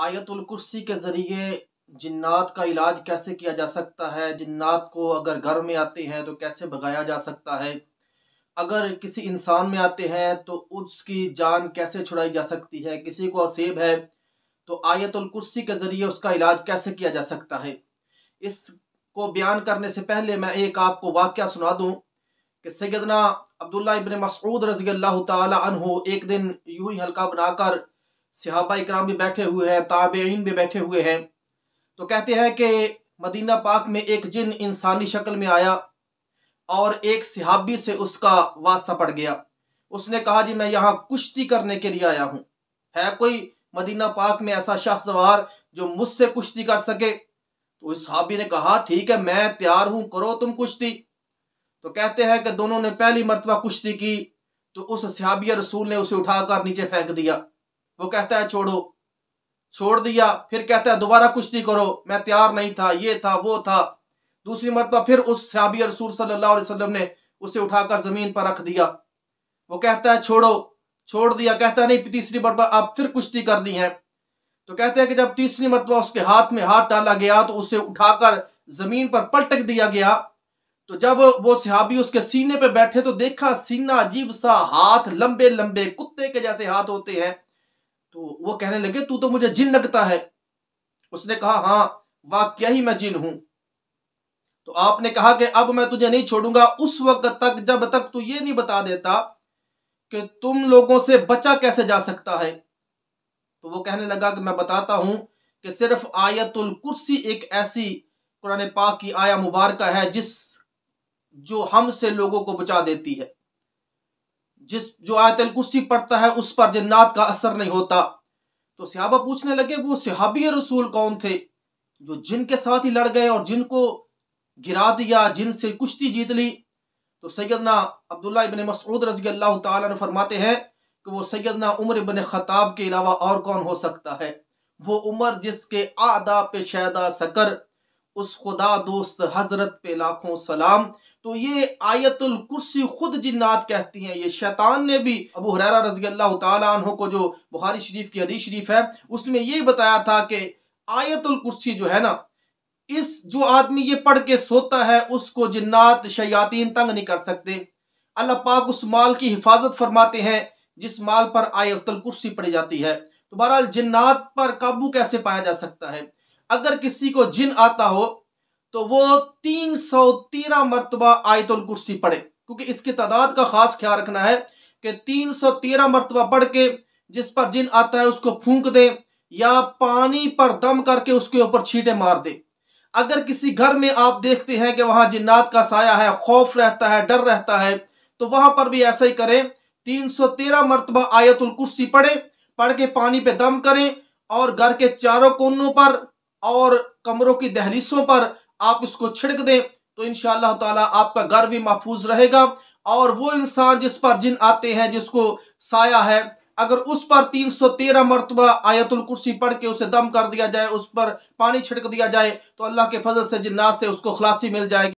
आयतुल कुर्सी के ज़रिए जिन्नात का इलाज कैसे किया जा सकता है जिन्नात को अगर घर में आते हैं तो कैसे भगाया जा सकता है अगर किसी इंसान में आते हैं तो उसकी जान कैसे छुड़ाई जा सकती है किसी को असेब है तो आयतुल कुर्सी के ज़रिए उसका इलाज कैसे किया जा सकता है इसको बयान करने से पहले मैं एक आपको वाक्य सुना दूँ कि सैदना अब्दुल्ला इबन मसूद रजी अल्लाह तन एक दिन यूं ही हल्का बनाकर सिहाबा इक्राम भी बैठे हुए हैं ताबेन भी बैठे हुए हैं तो कहते हैं कि मदीना पाक में एक जिन इंसानी शक्ल में आया और एक सिहाबी से उसका वास्ता पड़ गया उसने कहा जी मैं यहाँ कुश्ती करने के लिए आया हूँ है कोई मदीना पाक में ऐसा शख्स जो मुझसे कुश्ती कर सके तो उस हाबी ने कहा ठीक है मैं तैयार हूं करो तुम कुश्ती तो कहते हैं कि दोनों ने पहली मरतबा कुश्ती की तो उस सहाबी रसूल ने उसे उठाकर नीचे फेंक दिया वो कहता है छोड़ो छोड़ दिया फिर कहता है दोबारा कुश्ती करो मैं तैयार नहीं था ये था वो था दूसरी मरतबा फिर उस सहाबी रसूल सल्लल्लाहु अलैहि वसल्लम ने उसे उठाकर जमीन पर रख दिया वो कहता है छोड़ो छोड़ दिया कहता है नहीं तीसरी मरतबा आप फिर कुश्ती करनी है तो कहते हैं कि जब तीसरी मरतबा उसके हाथ में हाथ डाला गया तो उसे उठाकर जमीन पर पलटक दिया गया तो जब वो सिहाबी उसके सीने पर बैठे तो देखा सीना अजीब सा हाथ लंबे लंबे कुत्ते के जैसे हाथ होते हैं तो वो कहने लगे तू तो मुझे जिन लगता है उसने कहा हाँ वाक्य ही मैं जिन हूं तो आपने कहा कि अब मैं तुझे नहीं छोड़ूंगा उस वक्त तक जब तक तू ये नहीं बता देता कि तुम लोगों से बचा कैसे जा सकता है तो वो कहने लगा कि मैं बताता हूं कि सिर्फ आयतुल कुर्सी एक ऐसी कुरान पाक की आया मुबारक है जिस जो हमसे लोगों को बचा देती है जिस जो आयतल कुर्सी पढ़ता है उस पर जन्नात का असर नहीं होता तो सिहाबा पूछने लगे वो सिहाबी रसूल कौन थे जो जिनके साथ ही लड़ गए और जिनको गिरा दिया जिनसे कुश्ती जीत ली तो सैदना अब्दुल्ला इबन मसूद रजी अल्लाह तरमाते हैं कि वो सैदना उम्र इबन खताब के अलावा और कौन हो सकता है वो उम्र जिसके आदा पे शैदा सकर उस खुदा दोस्त हजरत पे लाखों सलाम तो ये आयतुल कुर्सी खुद जिन्नात कहती हैं ये शैतान ने भी अबू हुररा रजी अल्लाह तहों को जो बुखारी शरीफ की हदीस शरीफ है उसमें ये बताया था कि आयतुल कुर्सी जो है ना इस जो आदमी ये पढ़ के सोता है उसको जिन्नात शयातीन तंग नहीं कर सकते अल्लाह पाक उस माल की हिफाजत फरमाते हैं जिस माल पर आयतुल कुर्सी पड़ी जाती है तो बहरहाल जिन्नात पर काबू कैसे पाया जा सकता है अगर किसी को जिन आता हो तो वो तीन सौ तेरह मरतबा आयतुल कुर्सी पढ़े क्योंकि इसकी तादाद का खास ख्याल रखना है कि तीन सौ तेरह मरतबा पढ़ के जिस पर जिन आता है उसको फूंक दे या पानी पर दम करके उसके ऊपर छीटे मार दे अगर किसी घर में आप देखते हैं कि वहां जिन्नात का साया है खौफ रहता है डर रहता है तो वहां पर भी ऐसा ही करें तीन सौ तेरह मरतबा आयतुल कुर्सी पढ़े पढ़ के पानी पे दम करें और घर के चारों कोनों पर और कमरों की दहलीसों पर आप इसको छिड़क दें तो इन ताला आपका घर भी महफूज रहेगा और वो इंसान जिस पर जिन आते हैं जिसको साया है अगर उस पर तीन सौ तेरह मरतबा आयतुल कुर्सी पढ़ के उसे दम कर दिया जाए उस पर पानी छिड़क दिया जाए तो अल्लाह के फजल से जिन्नात से उसको खलासी मिल जाएगी